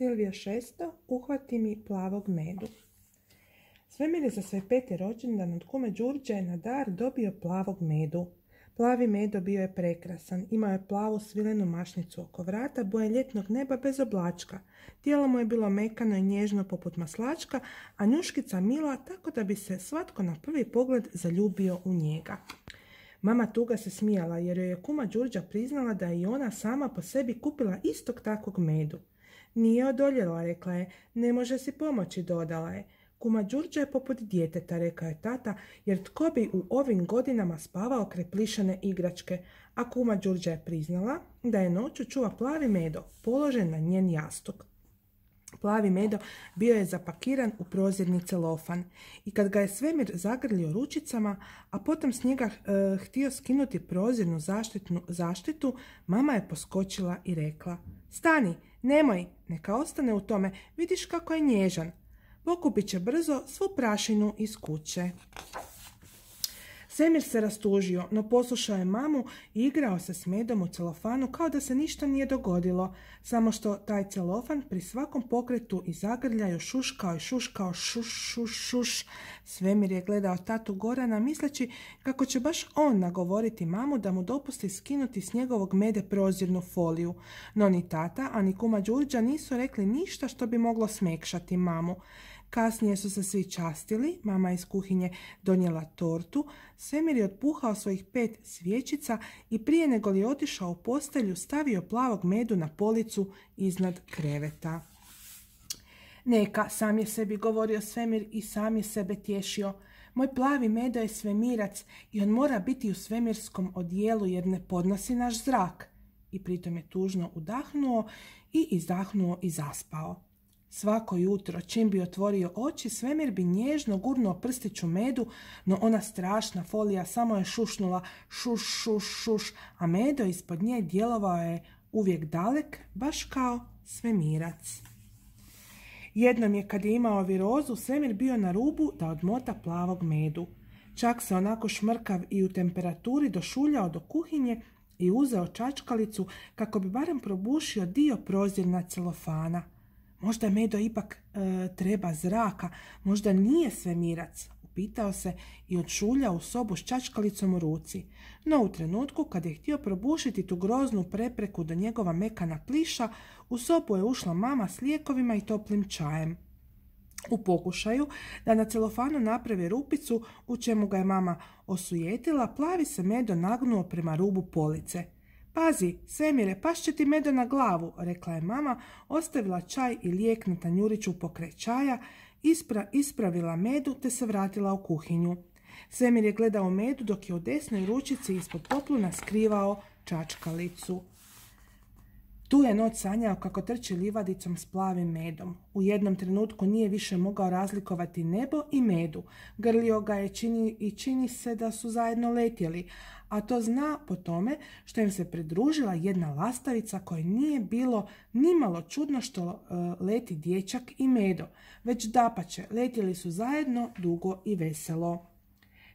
Silvija šesto, uhvati mi plavog medu. Svemir je za svoj peti rođendan od kume Đurđe je na dar dobio plavog medu. Plavi medo bio je prekrasan, imao je plavu svilenu mašnicu oko vrata, boje ljetnog neba bez oblačka. Tijelo mu je bilo mekano i nježno poput maslačka, a njuškica mila tako da bi se svatko na prvi pogled zaljubio u njega. Mama Tuga se smijala jer joj je kuma Đurđa priznala da je i ona sama po sebi kupila istog takvog medu. Nije odoljela, rekla je. Ne može si pomoći, dodala je. Kuma Đurđa je poput djeteta, rekao je tata, jer tko bi u ovim godinama spavao kreplišane igračke, a kuma Đurđa je priznala da je noću čuva plavi medo, položen na njen jastuk. Plavi medo bio je zapakiran u prozirni celofan i kad ga je svemir zagrlio ručicama, a potom s njega eh, htio skinuti prozirnu zaštitnu zaštitu, mama je poskočila i rekla Stani, Nemoj, neka ostane u tome, vidiš kako je nježan. Pokupit će brzo svu prašinu iz kuće. Semir se rastužio, no poslušao je mamu i igrao se s medom u celofanu kao da se ništa nije dogodilo, samo što taj celofan pri svakom pokretu i zagrljaju šuškao i šuškao šuš, šuš, šuš, Svemir je gledao tatu Gorana misleći kako će baš on nagovoriti mamu da mu dopusti skinuti s njegovog mede prozirnu foliju. No ni tata, a ni kuma Đurđa nisu rekli ništa što bi moglo smekšati mamu. Kasnije su se svi častili, mama iz kuhinje donijela tortu, Svemir je otpuhao svojih pet svječica i prije nego li otišao u postelju stavio plavog medu na policu iznad kreveta. Neka, sam je sebi govorio svemir i sam je sebe tješio. Moj plavi medo je svemirac i on mora biti u svemirskom odijelu jer ne podnosi naš zrak. I pritom je tužno udahnuo i izdahnuo i zaspao. Svako jutro, čim bi otvorio oči, svemir bi nježno gurnuo prstiću medu, no ona strašna folija samo je šušnula šuš, šuš, šuš, a medo ispod nje djelovao je uvijek dalek, baš kao svemirac. Jednom je kad je imao virozu svemir bio na rubu da odmota plavog medu. Čak se onako šmrkav i u temperaturi došuljao do kuhinje i uzeo čačkalicu kako bi barem probušio dio prozirna celofana. Možda medo ipak e, treba zraka, možda nije svemirac, Pitao se i odšulja u sobu s čačkalicom u ruci. No u trenutku kad je htio probušiti tu groznu prepreku do njegova mekana pliša, u sobu je ušla mama s lijekovima i toplim čajem. U pokušaju da na celofanu naprave rupicu, u čemu ga je mama osujetila, plavi se medo nagnuo prema rubu police. Pazi, Svemire, pašće ti medo na glavu, rekla je mama, ostavila čaj i lijek na tanjuriću pokraj ispra, ispravila medu te se vratila u kuhinju. Semir je gledao medu dok je u desnoj ručici ispod popluna skrivao čačkalicu. Tu je noć sanjao kako trči livadicom s plavim medom. U jednom trenutku nije više mogao razlikovati nebo i medu. Grlio ga je čini, i čini se da su zajedno letjeli, a to zna po tome što im se pridružila jedna lastavica koje nije bilo nimalo čudno što e, leti dječak i medo, već dapače letjeli su zajedno dugo i veselo.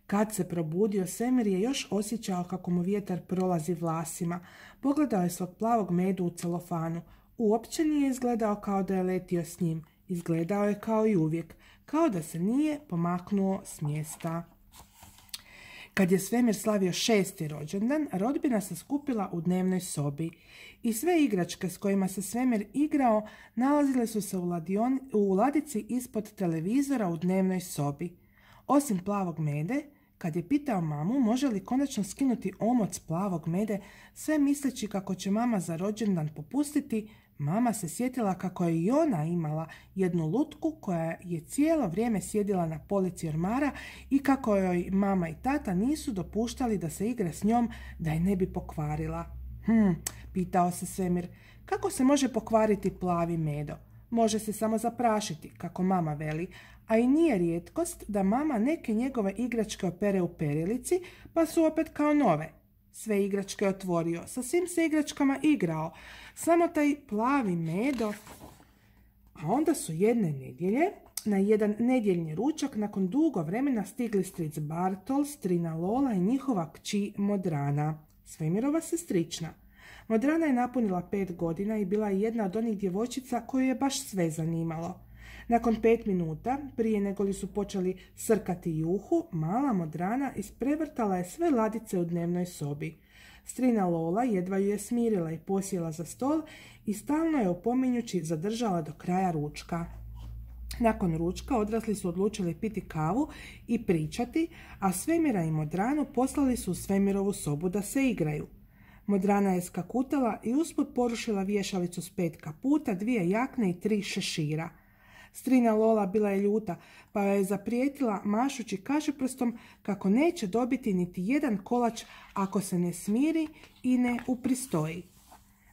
Kad se probudio, Semir je još osjećao kako mu vjetar prolazi vlasima. Pogledao je svog plavog medu u celofanu. Uopće nije izgledao kao da je letio s njim. Izgledao je kao i uvijek, kao da se nije pomaknuo s mjesta. Kad je Svemir slavio šesti rođendan, rodbina se skupila u dnevnoj sobi i sve igračke s kojima se Svemir igrao nalazile su se u, ladici ispod televizora u dnevnoj sobi. Osim plavog mede, kad je pitao mamu može li konačno skinuti omoc plavog mede, sve misleći kako će mama za rođendan popustiti, Mama se sjetila kako je i ona imala jednu lutku koja je cijelo vrijeme sjedila na polici ormara i kako joj mama i tata nisu dopuštali da se igra s njom da je ne bi pokvarila. Hm, pitao se Svemir, kako se može pokvariti plavi medo? Može se samo zaprašiti, kako mama veli, a i nije rijetkost da mama neke njegove igračke opere u perilici, pa su opet kao nove sve igračke otvorio. Sa svim se igračkama igrao. Samo taj plavi medo. A onda su jedne nedjelje na jedan nedjeljni ručak nakon dugo vremena stigli stric Bartol, strina Lola i njihova kći Modrana, svemirova sestrična. Modrana je napunila pet godina i bila je jedna od onih djevojčica koju je baš sve zanimalo. Nakon pet minuta, prije nego li su počeli srkati juhu, mala modrana isprevrtala je sve ladice u dnevnoj sobi. Strina Lola jedva ju je smirila i posjela za stol i stalno je opominjući zadržala do kraja ručka. Nakon ručka odrasli su odlučili piti kavu i pričati, a Svemira i Modranu poslali su u Svemirovu sobu da se igraju. Modrana je skakutala i usput porušila vješalicu s pet kaputa, dvije jakne i tri šešira – Strina Lola bila je ljuta, pa je zaprijetila mašući kažeprstom kako neće dobiti niti jedan kolač ako se ne smiri i ne upristoji.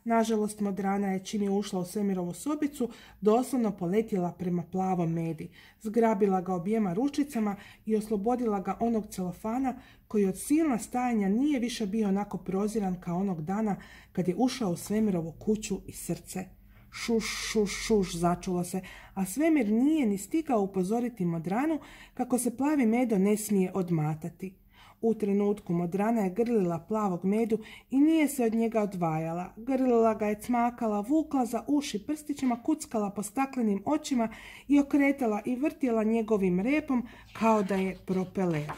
Nažalost, Modrana je čini ušla u Svemirovu sobicu, doslovno poletjela prema plavom medi. Zgrabila ga objema ručicama i oslobodila ga onog celofana koji od silna stajanja nije više bio onako proziran kao onog dana kad je ušao u Svemirovu kuću i srce šuš, šuš, šuš, začulo se, a svemir nije ni stigao upozoriti Modranu kako se plavi medo ne smije odmatati. U trenutku Modrana je grlila plavog medu i nije se od njega odvajala. Grlila ga je cmakala, vukla za uši prstićima, kuckala po staklenim očima i okretala i vrtjela njegovim repom kao da je propeler.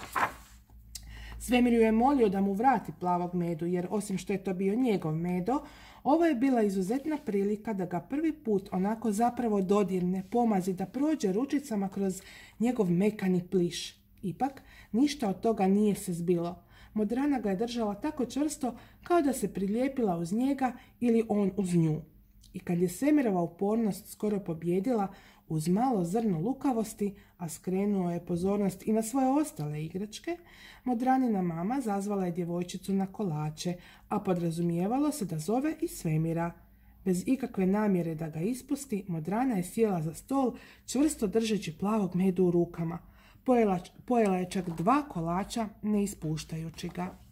Svemir ju je molio da mu vrati plavog medu, jer osim što je to bio njegov medo, ovo je bila izuzetna prilika da ga prvi put onako zapravo dodirne, pomazi, da prođe ručicama kroz njegov mekani pliš. Ipak, ništa od toga nije se zbilo. Modrana ga je držala tako čvrsto kao da se prilijepila uz njega ili on uz nju. I kad je Semirova upornost skoro pobjedila, uz malo zrno lukavosti, a skrenuo je pozornost i na svoje ostale igračke, Modranina mama zazvala je djevojčicu na kolače, a podrazumijevalo se da zove i Svemira. Bez ikakve namjere da ga ispusti, Modrana je sjela za stol, čvrsto držeći plavog medu u rukama. Pojela, pojela je čak dva kolača, ne ispuštajući ga.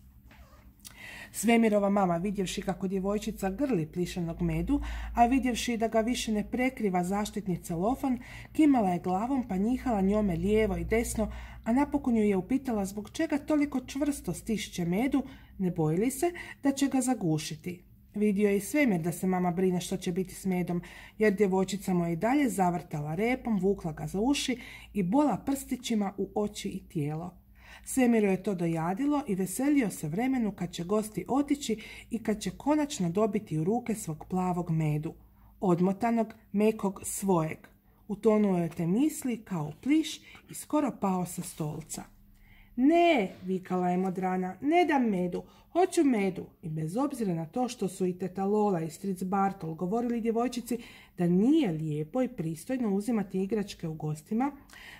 Svemirova mama, vidjevši kako djevojčica grli plišenog medu, a vidjevši da ga više ne prekriva zaštitni celofan, kimala je glavom pa njihala njome lijevo i desno, a napokon ju je upitala zbog čega toliko čvrsto stišće medu, ne bojili se da će ga zagušiti. Vidio je i svemir da se mama brine što će biti s medom, jer djevojčica mu je i dalje zavrtala repom, vukla ga za uši i bola prstićima u oči i tijelo. Semiru je to dojadilo i veselio se vremenu kad će gosti otići i kad će konačno dobiti u ruke svog plavog medu, odmotanog, mekog, svojeg. Utonuo je te misli kao pliš i skoro pao sa stolca. Ne, vikala je Modrana, ne dam medu, hoću medu. I bez obzira na to što su i teta Lola i stric Bartol govorili djevojčici da nije lijepo i pristojno uzimati igračke u gostima,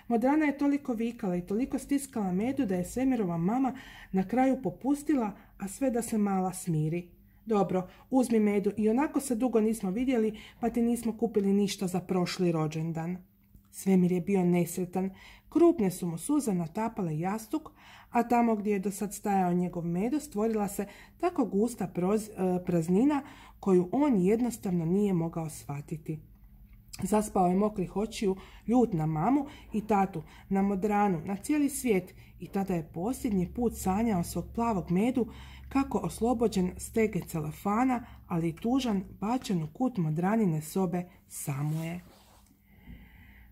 Modrana je toliko vikala i toliko stiskala medu da je Svemirova mama na kraju popustila, a sve da se mala smiri. Dobro, uzmi medu i onako se dugo nismo vidjeli pa ti nismo kupili ništa za prošli rođendan. Svemir je bio nesretan. Krupne su mu suze natapale jastuk, a tamo gdje je do sad stajao njegov medo stvorila se tako gusta e, praznina koju on jednostavno nije mogao shvatiti. Zaspao je mokrih očiju, ljut na mamu i tatu, na modranu, na cijeli svijet i tada je posljednji put sanjao svog plavog medu kako oslobođen stege celofana, ali tužan, bačen u kut modranine sobe, samo je.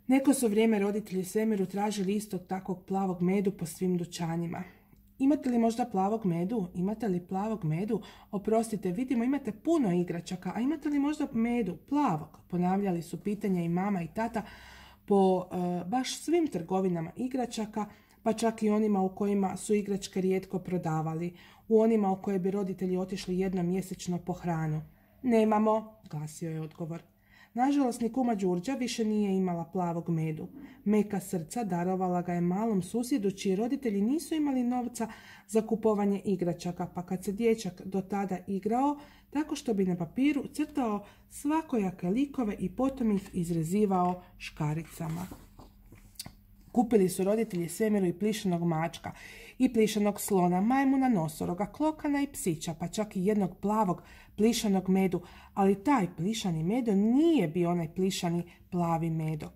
Neko su vrijeme roditelji svemiru tražili istog takvog plavog medu po svim dućanima. Imate li možda plavog medu? Imate li plavog medu? Oprostite, vidimo imate puno igračaka, a imate li možda medu plavog? Ponavljali su pitanja i mama i tata po e, baš svim trgovinama igračaka, pa čak i onima u kojima su igračke rijetko prodavali, u onima u koje bi roditelji otišli jednom mjesečno po hranu. Nemamo, glasio je odgovor. Nažalost, ni kuma Đurđa više nije imala plavog medu. Meka srca darovala ga je malom susjedu, čiji roditelji nisu imali novca za kupovanje igračaka, pa kad se dječak do tada igrao, tako što bi na papiru crtao svakojake likove i potom ih izrezivao škaricama. Kupili su roditelji Svemiru i plišanog mačka i plišanog slona, majmuna, nosoroga, klokana i psića, pa čak i jednog plavog plišanog medu, ali taj plišani medo nije bio onaj plišani plavi medo.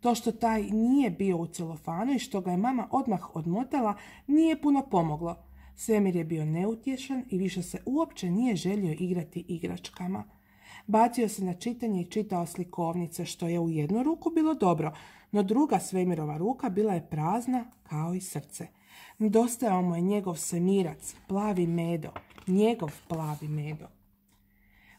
To što taj nije bio u celofanu i što ga je mama odmah odmotala nije puno pomoglo. Svemir je bio neutješan i više se uopće nije želio igrati igračkama. Bacio se na čitanje i čitao slikovnice, što je u jednu ruku bilo dobro, no druga svemirova ruka bila je prazna kao i srce. Dostao mu je njegov semirac, plavi medo, njegov plavi medo.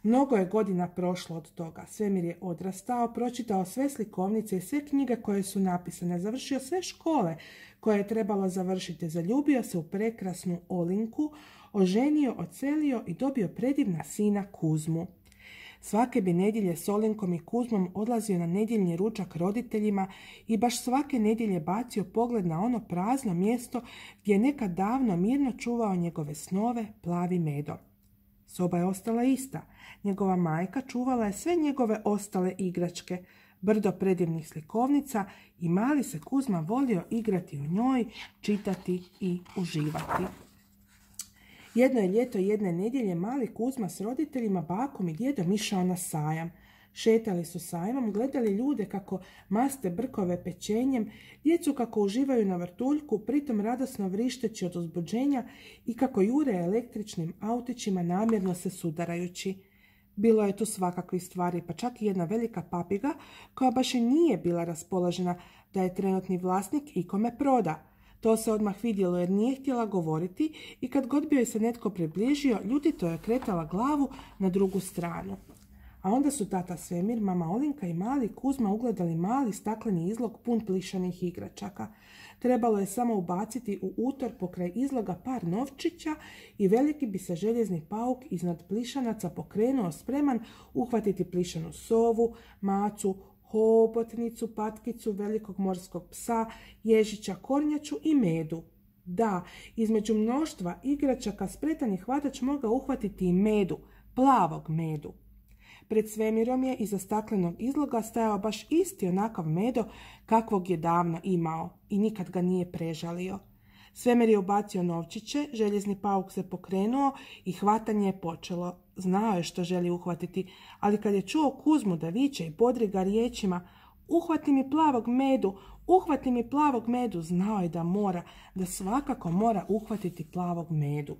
Mnogo je godina prošlo od toga. Svemir je odrastao, pročitao sve slikovnice i sve knjige koje su napisane, završio sve škole koje je trebalo završiti, zaljubio se u prekrasnu Olinku, oženio, ocelio i dobio predivna sina Kuzmu. Svake bi nedjelje s Olenkom i Kuzmom odlazio na nedjeljni ručak roditeljima i baš svake nedjelje bacio pogled na ono prazno mjesto gdje je nekad davno mirno čuvao njegove snove plavi medo. Soba je ostala ista. Njegova majka čuvala je sve njegove ostale igračke, brdo predivnih slikovnica i mali se Kuzma volio igrati u njoj, čitati i uživati. Jedno je ljeto jedne nedjelje mali Kuzma s roditeljima, bakom i djedom išao na sajam. Šetali su sajmom, gledali ljude kako maste brkove pečenjem, djecu kako uživaju na vrtuljku, pritom radosno vrišteći od uzbuđenja i kako jure električnim autićima namjerno se sudarajući. Bilo je tu svakakvih stvari, pa čak i jedna velika papiga koja baš i nije bila raspoložena da je trenutni vlasnik ikome proda. To se odmah vidjelo jer nije htjela govoriti i kad god bi je se netko približio, ljutito je kretala glavu na drugu stranu. A onda su tata Svemir, mama Olinka i mali Kuzma ugledali mali stakleni izlog pun plišanih igračaka. Trebalo je samo ubaciti u utor pokraj izloga par novčića i veliki bi se željezni pauk iznad plišanaca pokrenuo spreman uhvatiti plišanu sovu, macu, hobotnicu, patkicu, velikog morskog psa, ježića, kornjaču i medu. Da, između mnoštva igračaka spretan je hvatač mogao uhvatiti i medu, plavog medu. Pred svemirom je iza staklenog izloga stajao baš isti onakav medo kakvog je davno imao i nikad ga nije prežalio. Svemer je ubacio novčiće, željezni pauk se pokrenuo i hvatanje je počelo. Znao je što želi uhvatiti, ali kad je čuo Kuzmu da viče i podriga riječima Uhvati mi plavog medu, uhvati mi plavog medu, znao je da mora, da svakako mora uhvatiti plavog medu.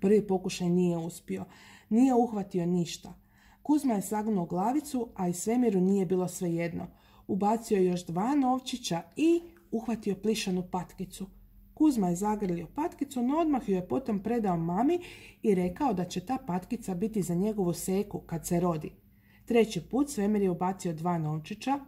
Prvi pokušaj nije uspio, nije uhvatio ništa. Kuzma je sagnuo glavicu, a i svemiru nije bilo svejedno. Ubacio je još dva novčića i uhvatio plišanu patkicu. Kuzma je zagrlio patkicu, no odmah ju je potom predao mami i rekao da će ta patkica biti za njegovu seku kad se rodi. Treći put Svemir je ubacio dva novčića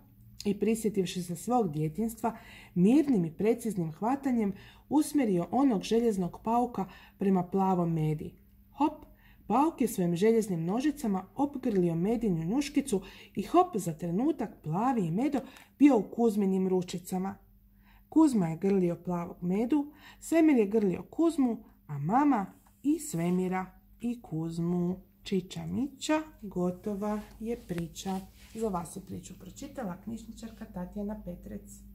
i prisjetivši se svog djetinstva, mirnim i preciznim hvatanjem usmjerio onog željeznog pauka prema plavom medi. Hop, pauk je svojim željeznim nožicama opgrlio medinju njuškicu i hop za trenutak plavi i medo bio u kuzminim ručicama. Kuzma je grlio plavog medu, Svemir je grlio Kuzmu, a mama i Svemira i Kuzmu. Čiča Mića, gotova je priča. Za vas je priču pročitala knjižničarka Tatjana Petrec.